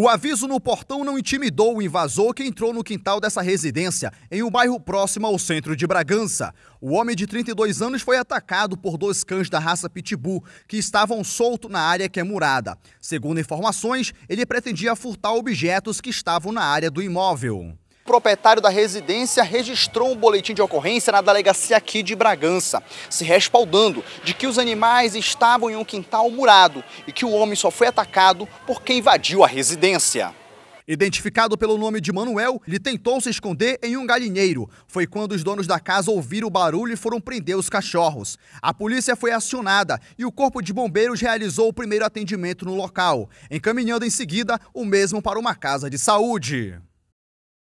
O aviso no portão não intimidou o invasor que entrou no quintal dessa residência, em um bairro próximo ao centro de Bragança. O homem de 32 anos foi atacado por dois cães da raça Pitbull, que estavam soltos na área que é murada. Segundo informações, ele pretendia furtar objetos que estavam na área do imóvel proprietário da residência registrou um boletim de ocorrência na delegacia aqui de Bragança, se respaldando de que os animais estavam em um quintal murado e que o homem só foi atacado porque invadiu a residência. Identificado pelo nome de Manuel, ele tentou se esconder em um galinheiro. Foi quando os donos da casa ouviram o barulho e foram prender os cachorros. A polícia foi acionada e o Corpo de Bombeiros realizou o primeiro atendimento no local, encaminhando em seguida o mesmo para uma casa de saúde.